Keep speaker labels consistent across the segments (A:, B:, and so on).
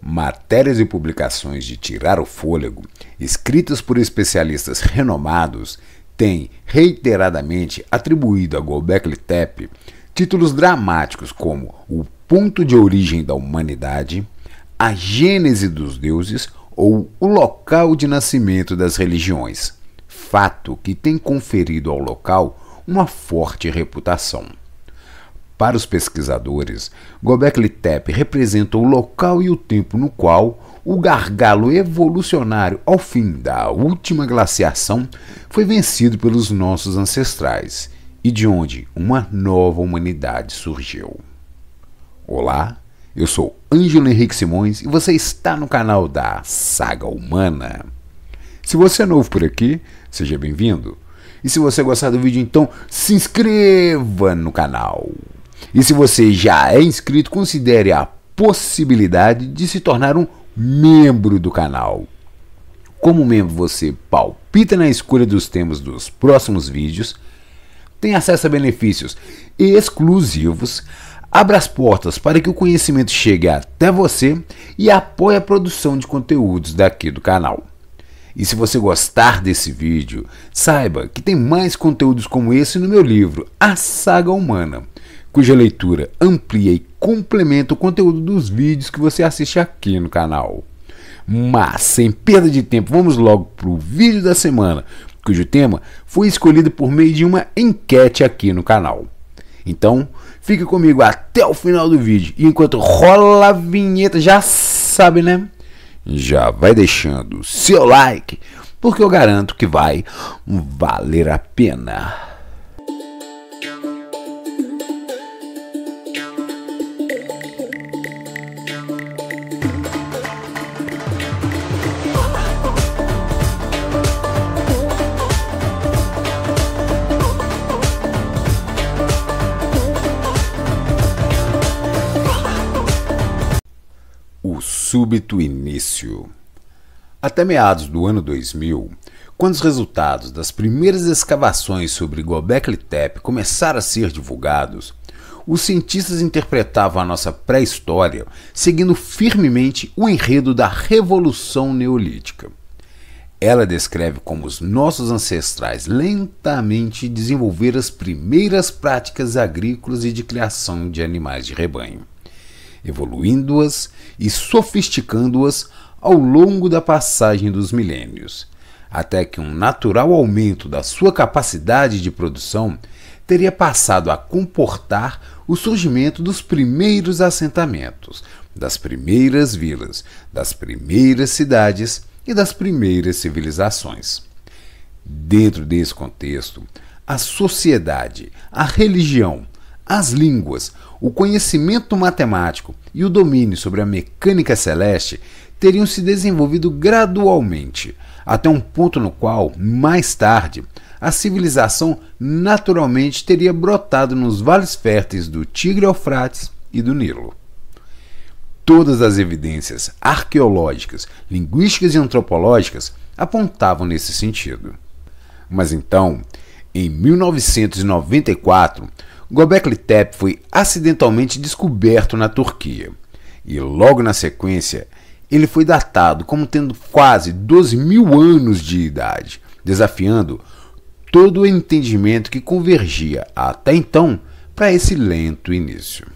A: Matérias e publicações de tirar o fôlego, escritas por especialistas renomados, têm reiteradamente atribuído a Gobekli Tepe títulos dramáticos como O Ponto de Origem da Humanidade, A Gênese dos Deuses ou O Local de Nascimento das Religiões, fato que tem conferido ao local uma forte reputação. Para os pesquisadores, Gobekli Tepe representa o local e o tempo no qual o gargalo evolucionário ao fim da última glaciação foi vencido pelos nossos ancestrais e de onde uma nova humanidade surgiu. Olá, eu sou Ângelo Henrique Simões e você está no canal da Saga Humana. Se você é novo por aqui, seja bem-vindo. E se você gostar do vídeo, então se inscreva no canal. E se você já é inscrito, considere a possibilidade de se tornar um membro do canal. Como membro, você palpita na escolha dos temas dos próximos vídeos, tem acesso a benefícios exclusivos, abre as portas para que o conhecimento chegue até você e apoie a produção de conteúdos daqui do canal. E se você gostar desse vídeo, saiba que tem mais conteúdos como esse no meu livro, A Saga Humana cuja leitura amplia e complementa o conteúdo dos vídeos que você assiste aqui no canal. Mas, sem perda de tempo, vamos logo para o vídeo da semana, cujo tema foi escolhido por meio de uma enquete aqui no canal. Então, fica comigo até o final do vídeo. E enquanto rola a vinheta, já sabe, né? Já vai deixando seu like, porque eu garanto que vai valer a pena. súbito início. Até meados do ano 2000, quando os resultados das primeiras escavações sobre Gobekli Tepe começaram a ser divulgados, os cientistas interpretavam a nossa pré-história seguindo firmemente o enredo da Revolução Neolítica. Ela descreve como os nossos ancestrais lentamente desenvolveram as primeiras práticas agrícolas e de criação de animais de rebanho evoluindo-as e sofisticando-as ao longo da passagem dos milênios, até que um natural aumento da sua capacidade de produção teria passado a comportar o surgimento dos primeiros assentamentos, das primeiras vilas, das primeiras cidades e das primeiras civilizações. Dentro desse contexto, a sociedade, a religião, as línguas, o conhecimento matemático e o domínio sobre a mecânica celeste teriam se desenvolvido gradualmente, até um ponto no qual, mais tarde, a civilização naturalmente teria brotado nos vales férteis do Tigre Eufrates e do Nilo. Todas as evidências arqueológicas, linguísticas e antropológicas apontavam nesse sentido. Mas então, em 1994, Gobekli Tepe foi acidentalmente descoberto na Turquia e, logo na sequência, ele foi datado como tendo quase 12 mil anos de idade, desafiando todo o entendimento que convergia até então para esse lento início.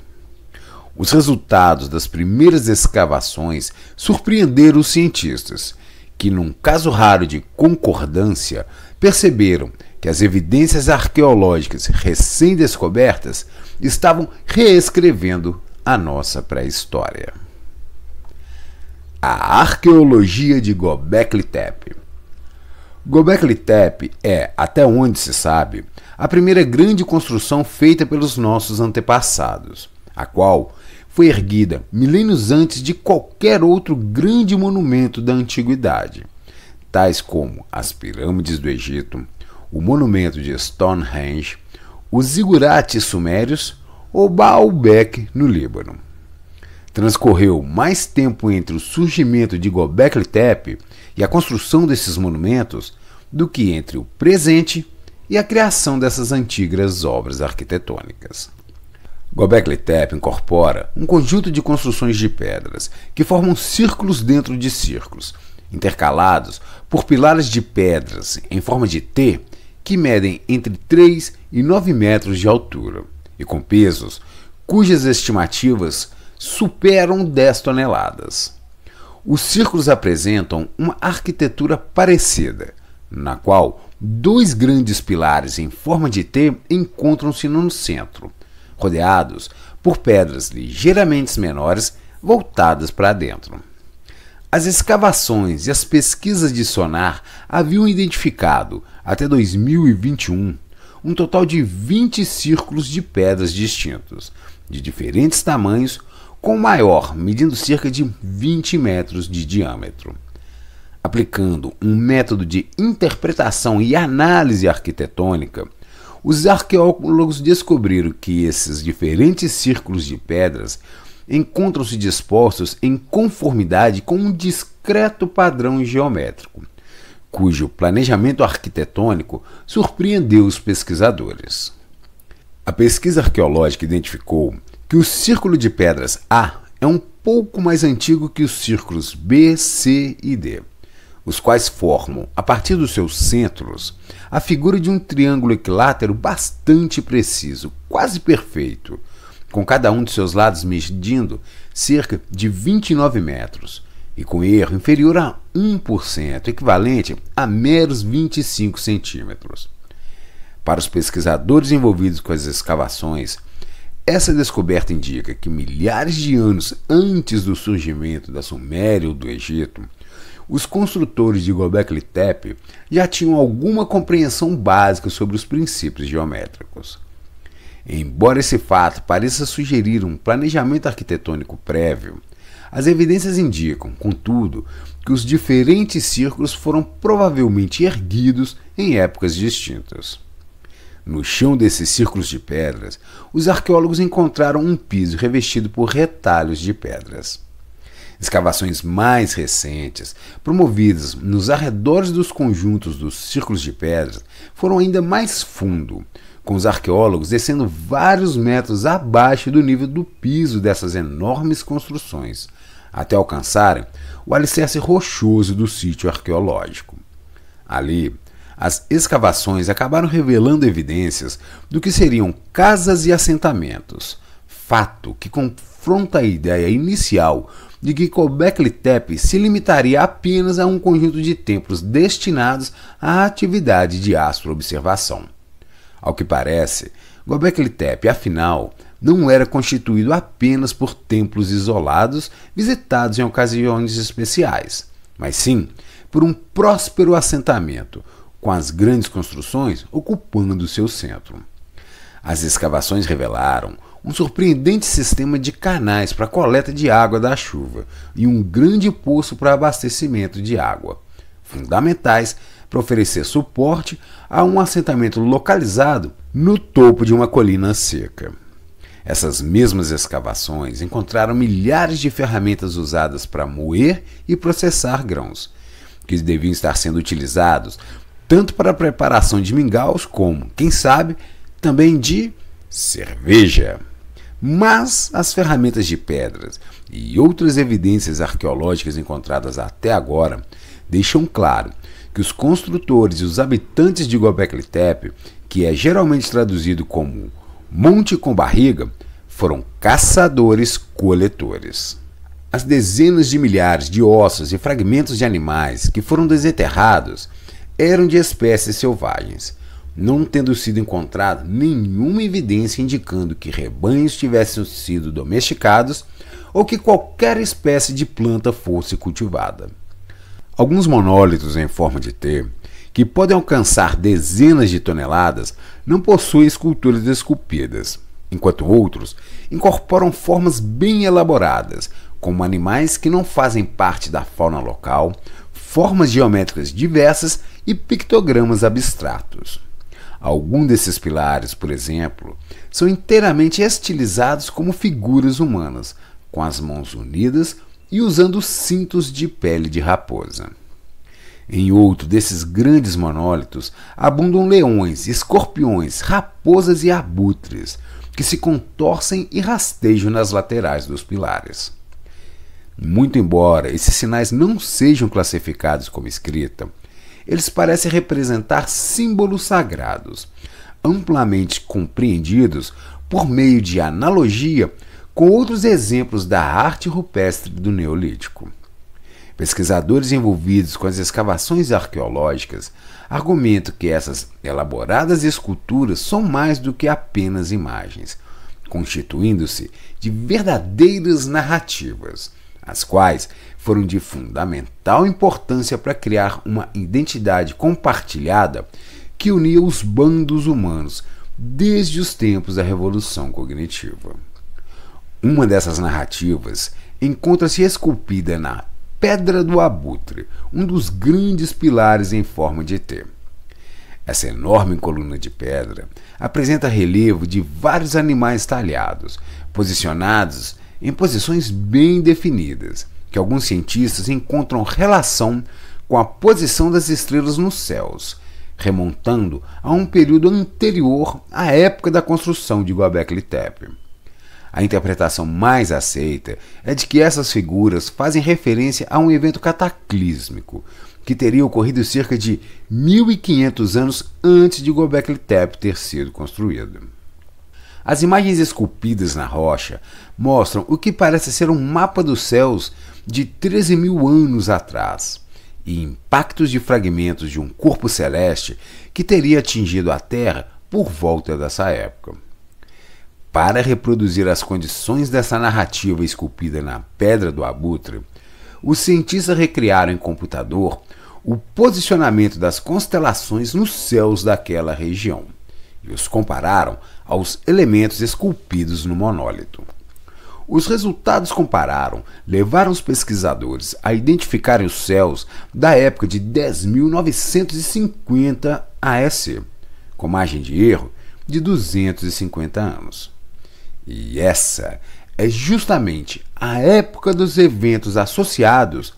A: Os resultados das primeiras escavações surpreenderam os cientistas, que, num caso raro de concordância, perceberam que as evidências arqueológicas recém-descobertas estavam reescrevendo a nossa pré-história. A arqueologia de Göbekli Tepe. Göbekli Tepe é, até onde se sabe, a primeira grande construção feita pelos nossos antepassados, a qual foi erguida milênios antes de qualquer outro grande monumento da antiguidade, tais como as pirâmides do Egito, o monumento de Stonehenge, os zigurates sumérios ou Baalbek no Líbano. Transcorreu mais tempo entre o surgimento de Göbekli Tepe e a construção desses monumentos do que entre o presente e a criação dessas antigas obras arquitetônicas. Göbekli Tepe incorpora um conjunto de construções de pedras que formam círculos dentro de círculos, intercalados por pilares de pedras em forma de T que medem entre 3 e 9 metros de altura e com pesos cujas estimativas superam 10 toneladas. Os círculos apresentam uma arquitetura parecida, na qual dois grandes pilares em forma de T encontram-se no centro, rodeados por pedras ligeiramente menores voltadas para dentro. As escavações e as pesquisas de sonar haviam identificado, até 2021, um total de 20 círculos de pedras distintos, de diferentes tamanhos, com o maior medindo cerca de 20 metros de diâmetro. Aplicando um método de interpretação e análise arquitetônica, os arqueólogos descobriram que esses diferentes círculos de pedras encontram-se dispostos em conformidade com um discreto padrão geométrico, cujo planejamento arquitetônico surpreendeu os pesquisadores. A pesquisa arqueológica identificou que o círculo de pedras A é um pouco mais antigo que os círculos B, C e D, os quais formam, a partir dos seus centros, a figura de um triângulo equilátero bastante preciso, quase perfeito, com cada um de seus lados medindo cerca de 29 metros e com erro inferior a 1%, equivalente a meros 25 centímetros. Para os pesquisadores envolvidos com as escavações, essa descoberta indica que milhares de anos antes do surgimento da Suméria ou do Egito, os construtores de Göbekli Tepe já tinham alguma compreensão básica sobre os princípios geométricos. Embora esse fato pareça sugerir um planejamento arquitetônico prévio, as evidências indicam, contudo, que os diferentes círculos foram provavelmente erguidos em épocas distintas. No chão desses círculos de pedras, os arqueólogos encontraram um piso revestido por retalhos de pedras. Escavações mais recentes, promovidas nos arredores dos conjuntos dos círculos de pedras, foram ainda mais fundo, com os arqueólogos descendo vários metros abaixo do nível do piso dessas enormes construções, até alcançarem o alicerce rochoso do sítio arqueológico. Ali, as escavações acabaram revelando evidências do que seriam casas e assentamentos, fato que confronta a ideia inicial de que Gobekli Tepe se limitaria apenas a um conjunto de templos destinados à atividade de astroobservação. Ao que parece, Gobekli Tepe, afinal, não era constituído apenas por templos isolados visitados em ocasiões especiais, mas sim por um próspero assentamento, com as grandes construções ocupando seu centro. As escavações revelaram um surpreendente sistema de canais para coleta de água da chuva e um grande poço para abastecimento de água, fundamentais para oferecer suporte a um assentamento localizado no topo de uma colina seca. Essas mesmas escavações encontraram milhares de ferramentas usadas para moer e processar grãos, que deviam estar sendo utilizados tanto para a preparação de mingaus como, quem sabe, também de cerveja. Mas as ferramentas de pedras e outras evidências arqueológicas encontradas até agora deixam claro que os construtores e os habitantes de Gobekli Tepe, que é geralmente traduzido como monte com barriga, foram caçadores-coletores. As dezenas de milhares de ossos e fragmentos de animais que foram desenterrados eram de espécies selvagens, não tendo sido encontrada nenhuma evidência indicando que rebanhos tivessem sido domesticados ou que qualquer espécie de planta fosse cultivada. Alguns monólitos em forma de T, que podem alcançar dezenas de toneladas, não possuem esculturas esculpidas, enquanto outros incorporam formas bem elaboradas, como animais que não fazem parte da fauna local, formas geométricas diversas e pictogramas abstratos. Alguns desses pilares, por exemplo, são inteiramente estilizados como figuras humanas, com as mãos unidas e usando cintos de pele de raposa. Em outro desses grandes monólitos abundam leões, escorpiões, raposas e abutres, que se contorcem e rastejam nas laterais dos pilares. Muito embora esses sinais não sejam classificados como escrita, eles parecem representar símbolos sagrados, amplamente compreendidos por meio de analogia com outros exemplos da arte rupestre do Neolítico. Pesquisadores envolvidos com as escavações arqueológicas argumentam que essas elaboradas esculturas são mais do que apenas imagens, constituindo-se de verdadeiras narrativas, as quais foram de fundamental importância para criar uma identidade compartilhada que unia os bandos humanos desde os tempos da Revolução Cognitiva. Uma dessas narrativas encontra-se esculpida na Pedra do Abutre, um dos grandes pilares em forma de T. Essa enorme coluna de pedra apresenta relevo de vários animais talhados, posicionados em posições bem definidas, que alguns cientistas encontram relação com a posição das estrelas nos céus, remontando a um período anterior à época da construção de Göbekli Tepe. A interpretação mais aceita é de que essas figuras fazem referência a um evento cataclísmico que teria ocorrido cerca de 1500 anos antes de Göbekli Tepe ter sido construído. As imagens esculpidas na rocha mostram o que parece ser um mapa dos céus de 13 mil anos atrás e impactos de fragmentos de um corpo celeste que teria atingido a Terra por volta dessa época. Para reproduzir as condições dessa narrativa esculpida na pedra do abutre, os cientistas recriaram em computador o posicionamento das constelações nos céus daquela região e os compararam aos elementos esculpidos no monólito. Os resultados compararam levaram os pesquisadores a identificarem os céus da época de 10.950 AS, com margem de erro de 250 anos. E essa é justamente a época dos eventos associados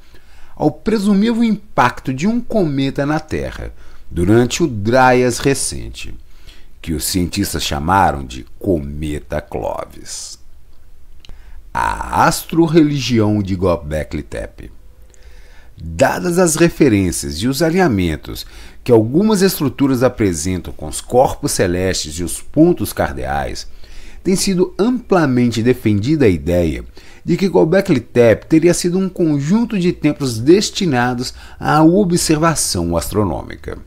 A: ao presumível impacto de um cometa na Terra durante o Dryas recente, que os cientistas chamaram de Cometa Clovis. A astro-religião de Gobekli Tepe. Dadas as referências e os alinhamentos que algumas estruturas apresentam com os corpos celestes e os pontos cardeais, tem sido amplamente defendida a ideia de que Göbekli Tepe teria sido um conjunto de templos destinados à observação astronômica.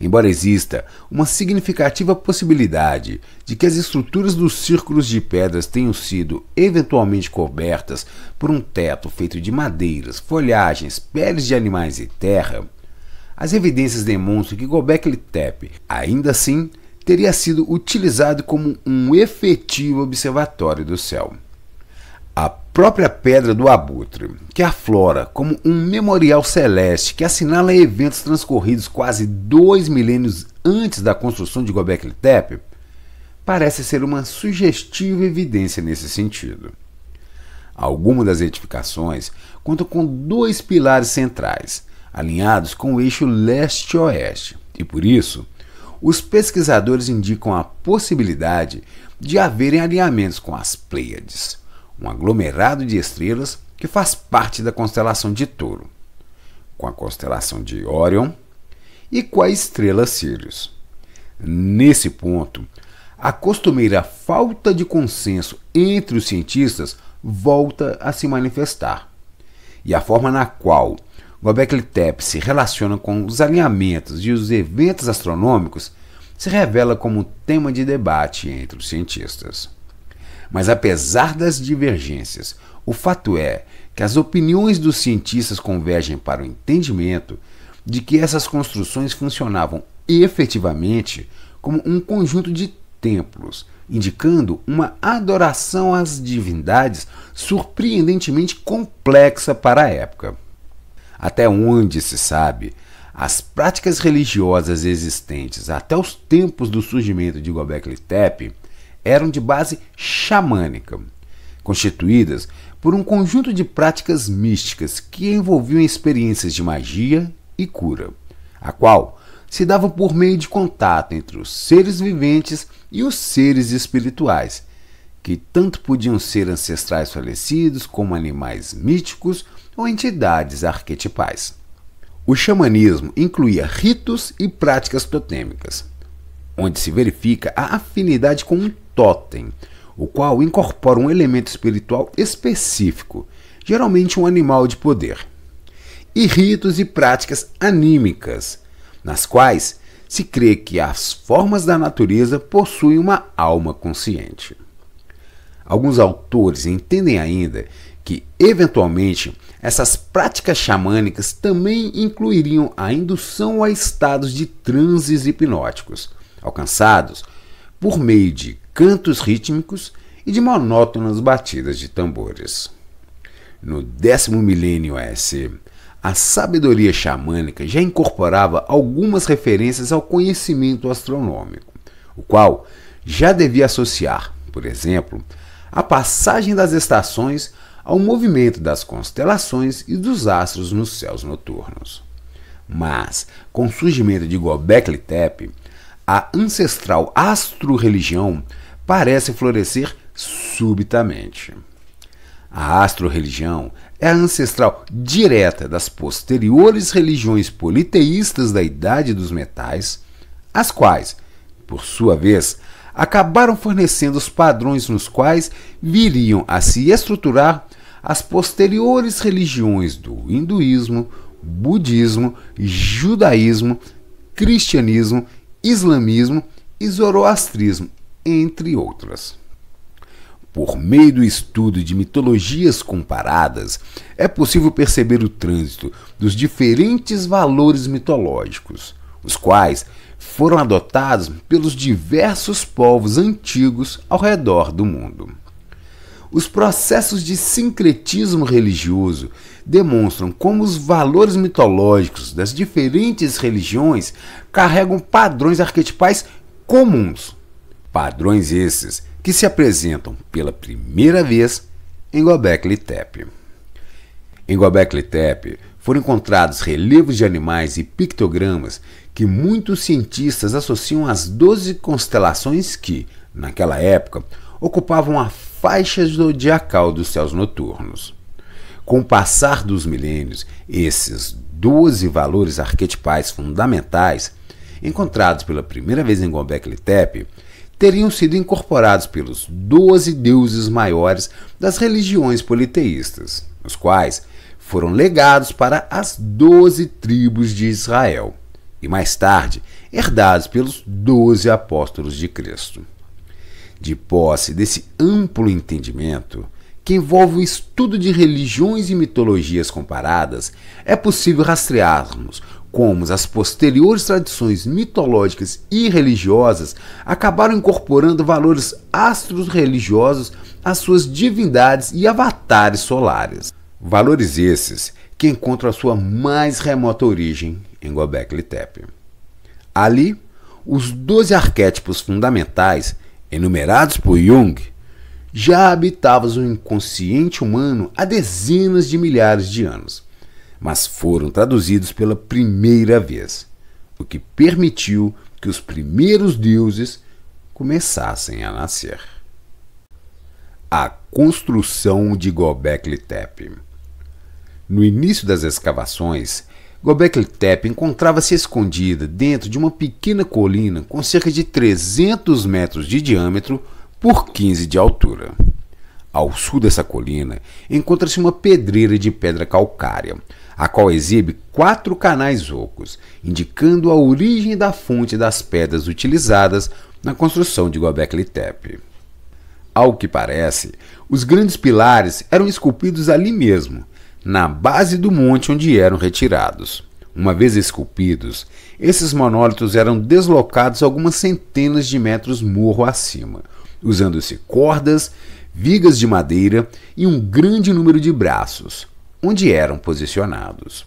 A: Embora exista uma significativa possibilidade de que as estruturas dos círculos de pedras tenham sido eventualmente cobertas por um teto feito de madeiras, folhagens, peles de animais e terra, as evidências demonstram que Göbekli Tepe, ainda assim, teria sido utilizado como um efetivo observatório do céu. A própria Pedra do Abutre, que aflora como um memorial celeste que assinala eventos transcorridos quase dois milênios antes da construção de Gobekli Tepe, parece ser uma sugestiva evidência nesse sentido. Algumas das edificações contam com dois pilares centrais, alinhados com o eixo leste-oeste, e por isso os pesquisadores indicam a possibilidade de haverem alinhamentos com as Pleiades, um aglomerado de estrelas que faz parte da constelação de Touro, com a constelação de Órion e com a estrela Sirius. Nesse ponto, a costumeira falta de consenso entre os cientistas volta a se manifestar, e a forma na qual Gobekli Tepe se relaciona com os alinhamentos e os eventos astronômicos, se revela como tema de debate entre os cientistas. Mas apesar das divergências, o fato é que as opiniões dos cientistas convergem para o entendimento de que essas construções funcionavam efetivamente como um conjunto de templos, indicando uma adoração às divindades surpreendentemente complexa para a época. Até onde se sabe, as práticas religiosas existentes até os tempos do surgimento de Gobekli Tepe eram de base xamânica, constituídas por um conjunto de práticas místicas que envolviam experiências de magia e cura, a qual se dava por meio de contato entre os seres viventes e os seres espirituais, que tanto podiam ser ancestrais falecidos como animais míticos ou entidades arquetipais. O xamanismo incluía ritos e práticas totêmicas, onde se verifica a afinidade com um totem, o qual incorpora um elemento espiritual específico, geralmente um animal de poder, e ritos e práticas anímicas, nas quais se crê que as formas da natureza possuem uma alma consciente. Alguns autores entendem ainda que, eventualmente, essas práticas xamânicas também incluiriam a indução a estados de transes hipnóticos, alcançados por meio de cantos rítmicos e de monótonas batidas de tambores. No décimo milênio AC, a sabedoria xamânica já incorporava algumas referências ao conhecimento astronômico, o qual já devia associar, por exemplo, a passagem das estações ao movimento das constelações e dos astros nos céus noturnos. Mas, com o surgimento de Gobekli Tepe, a ancestral astro-religião parece florescer subitamente. A astro-religião é a ancestral direta das posteriores religiões politeístas da Idade dos Metais, as quais, por sua vez, acabaram fornecendo os padrões nos quais viriam a se estruturar as posteriores religiões do hinduísmo, budismo, judaísmo, cristianismo, islamismo e zoroastrismo, entre outras. Por meio do estudo de mitologias comparadas, é possível perceber o trânsito dos diferentes valores mitológicos, os quais foram adotados pelos diversos povos antigos ao redor do mundo. Os processos de sincretismo religioso demonstram como os valores mitológicos das diferentes religiões carregam padrões arquetipais comuns. Padrões esses que se apresentam pela primeira vez em Gobekli Tepe. Em Gobekli Tepe foram encontrados relevos de animais e pictogramas que muitos cientistas associam às 12 constelações que, naquela época, ocupavam a faixa zodiacal dos céus noturnos. Com o passar dos milênios, esses 12 valores arquetipais fundamentais, encontrados pela primeira vez em Gobekli Tepe, teriam sido incorporados pelos 12 deuses maiores das religiões politeístas, os quais foram legados para as 12 tribos de Israel e mais tarde herdados pelos 12 apóstolos de Cristo. De posse desse amplo entendimento, que envolve o estudo de religiões e mitologias comparadas, é possível rastrearmos como as posteriores tradições mitológicas e religiosas acabaram incorporando valores astros religiosos às suas divindades e avatares solares. Valores esses que encontram a sua mais remota origem em Gobekli Tepe. Ali, os doze arquétipos fundamentais enumerados por Jung, já habitavam o inconsciente humano há dezenas de milhares de anos, mas foram traduzidos pela primeira vez, o que permitiu que os primeiros deuses começassem a nascer. A construção de Gobekli Tepe. No início das escavações, Gobekli Tepe encontrava-se escondida dentro de uma pequena colina com cerca de 300 metros de diâmetro por 15 de altura. Ao sul dessa colina encontra-se uma pedreira de pedra calcária, a qual exibe quatro canais ocos, indicando a origem da fonte das pedras utilizadas na construção de Gobekli Tepe. Ao que parece, os grandes pilares eram esculpidos ali mesmo, na base do monte onde eram retirados. Uma vez esculpidos, esses monólitos eram deslocados algumas centenas de metros morro acima, usando-se cordas, vigas de madeira e um grande número de braços, onde eram posicionados.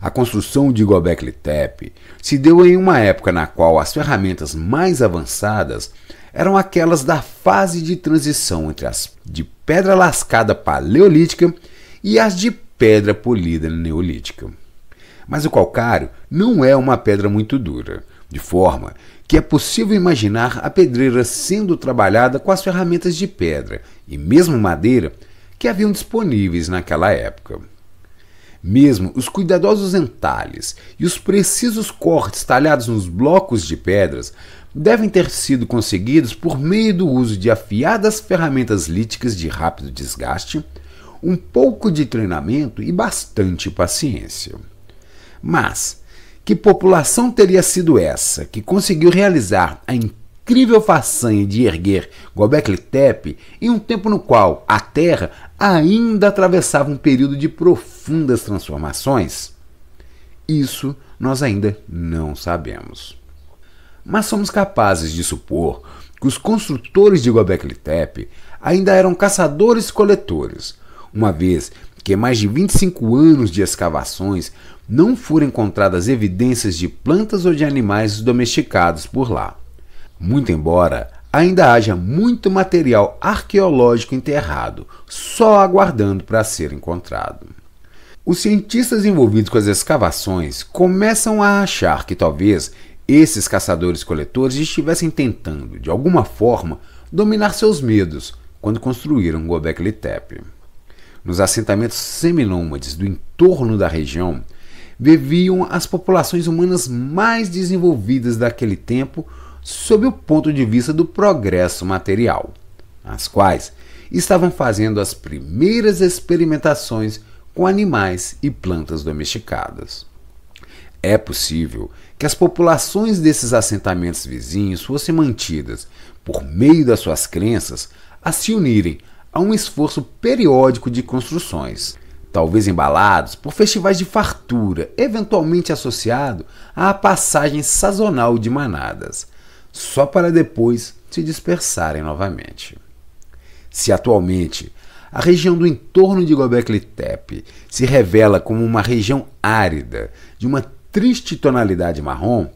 A: A construção de Gobekli Tepe se deu em uma época na qual as ferramentas mais avançadas eram aquelas da fase de transição entre as de pedra lascada paleolítica e as de pedra polida neolítica. Mas o calcário não é uma pedra muito dura, de forma que é possível imaginar a pedreira sendo trabalhada com as ferramentas de pedra e mesmo madeira que haviam disponíveis naquela época. Mesmo os cuidadosos entalhes e os precisos cortes talhados nos blocos de pedras devem ter sido conseguidos por meio do uso de afiadas ferramentas líticas de rápido desgaste um pouco de treinamento e bastante paciência. Mas que população teria sido essa que conseguiu realizar a incrível façanha de erguer Gobekli Tepe em um tempo no qual a Terra ainda atravessava um período de profundas transformações? Isso nós ainda não sabemos. Mas somos capazes de supor que os construtores de Gobekli Tepe ainda eram caçadores-coletores, uma vez que mais de 25 anos de escavações não foram encontradas evidências de plantas ou de animais domesticados por lá. Muito embora ainda haja muito material arqueológico enterrado, só aguardando para ser encontrado. Os cientistas envolvidos com as escavações começam a achar que talvez esses caçadores-coletores estivessem tentando, de alguma forma, dominar seus medos quando construíram Gobekli Tepe nos assentamentos seminômades do entorno da região, viviam as populações humanas mais desenvolvidas daquele tempo sob o ponto de vista do progresso material, as quais estavam fazendo as primeiras experimentações com animais e plantas domesticadas. É possível que as populações desses assentamentos vizinhos fossem mantidas, por meio das suas crenças, a se unirem a um esforço periódico de construções, talvez embalados por festivais de fartura, eventualmente associado à passagem sazonal de manadas, só para depois se dispersarem novamente. Se atualmente a região do entorno de Gobekli Tepe se revela como uma região árida, de uma triste tonalidade marrom,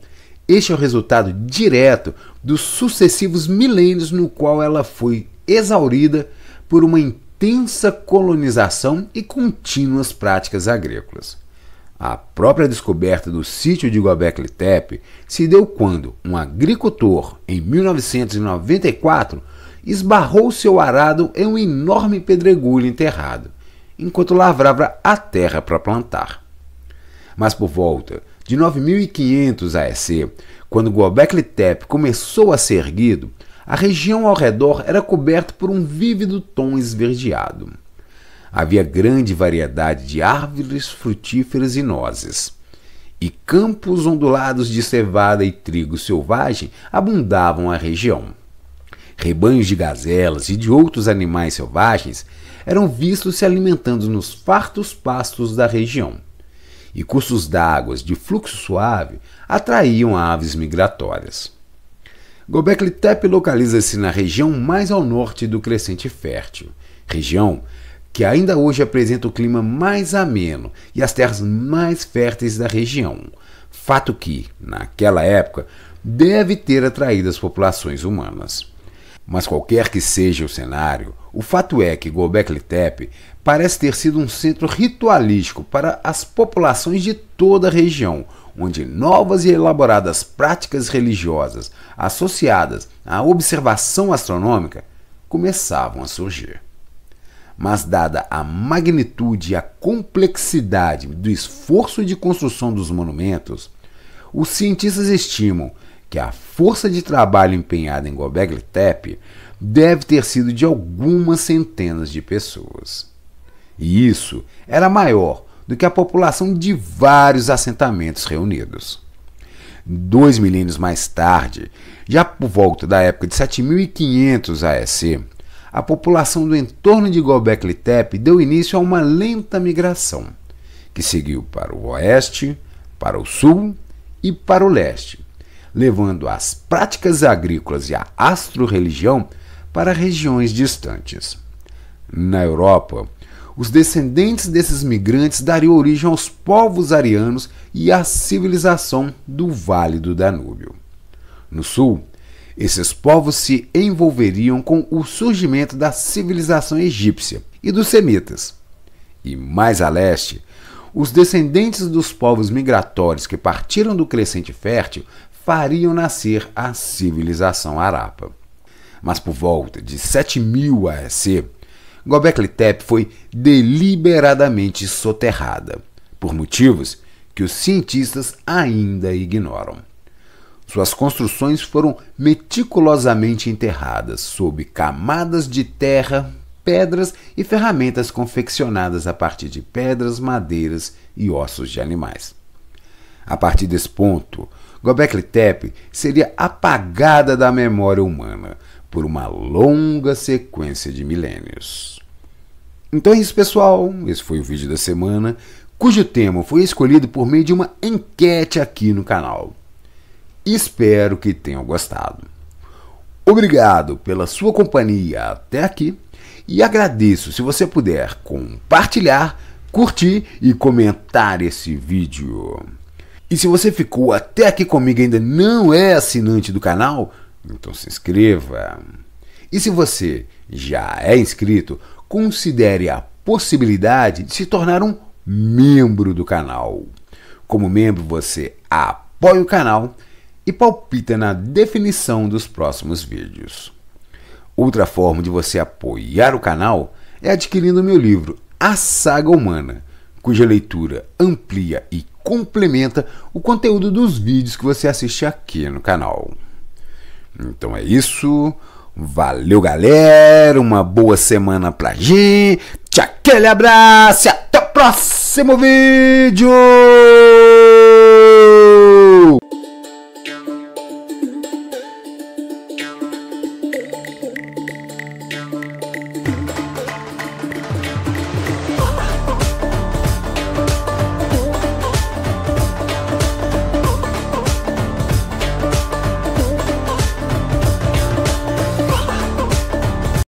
A: este é o resultado direto dos sucessivos milênios no qual ela foi exaurida por uma intensa colonização e contínuas práticas agrícolas. A própria descoberta do sítio de Gobekli Tepe se deu quando um agricultor, em 1994, esbarrou seu arado em um enorme pedregulho enterrado, enquanto lavrava a terra para plantar. Mas por volta de 9500 AEC, quando Gobekli Tepe começou a ser erguido, a região ao redor era coberta por um vívido tom esverdeado. Havia grande variedade de árvores frutíferas e nozes, e campos ondulados de cevada e trigo selvagem abundavam a região. Rebanhos de gazelas e de outros animais selvagens eram vistos se alimentando nos fartos pastos da região, e cursos d'água de fluxo suave atraíam aves migratórias. Gobekli Tepe localiza-se na região mais ao norte do Crescente Fértil, região que ainda hoje apresenta o clima mais ameno e as terras mais férteis da região, fato que, naquela época, deve ter atraído as populações humanas. Mas qualquer que seja o cenário, o fato é que Gobekli Tepe parece ter sido um centro ritualístico para as populações de toda a região, onde novas e elaboradas práticas religiosas associadas à observação astronômica começavam a surgir. Mas, dada a magnitude e a complexidade do esforço de construção dos monumentos, os cientistas estimam que a força de trabalho empenhada em Gobekli Tepe deve ter sido de algumas centenas de pessoas. E isso era maior do que a população de vários assentamentos reunidos. Dois milênios mais tarde, já por volta da época de 7500 AEC, a população do entorno de Gobekli Tepe deu início a uma lenta migração, que seguiu para o oeste, para o sul e para o leste, levando as práticas agrícolas e a astro-religião para regiões distantes. Na Europa, os descendentes desses migrantes dariam origem aos povos arianos e à civilização do Vale do Danúbio. No sul, esses povos se envolveriam com o surgimento da civilização egípcia e dos semitas. E mais a leste, os descendentes dos povos migratórios que partiram do crescente fértil fariam nascer a civilização arapa. Mas por volta de 7000 a.C. Gobekli Tepe foi deliberadamente soterrada, por motivos que os cientistas ainda ignoram. Suas construções foram meticulosamente enterradas sob camadas de terra, pedras e ferramentas confeccionadas a partir de pedras, madeiras e ossos de animais. A partir desse ponto, Gobekli Tepe seria apagada da memória humana, por uma longa sequência de milênios. Então é isso, pessoal. Esse foi o vídeo da semana, cujo tema foi escolhido por meio de uma enquete aqui no canal. Espero que tenham gostado. Obrigado pela sua companhia até aqui e agradeço se você puder compartilhar, curtir e comentar esse vídeo. E se você ficou até aqui comigo e ainda não é assinante do canal, então se inscreva. E se você já é inscrito, considere a possibilidade de se tornar um membro do canal. Como membro, você apoia o canal e palpita na definição dos próximos vídeos. Outra forma de você apoiar o canal é adquirindo meu livro A Saga Humana, cuja leitura amplia e complementa o conteúdo dos vídeos que você assiste aqui no canal. Então é isso. Valeu, galera. Uma boa semana pra gente. Aquele abraço e até o próximo vídeo.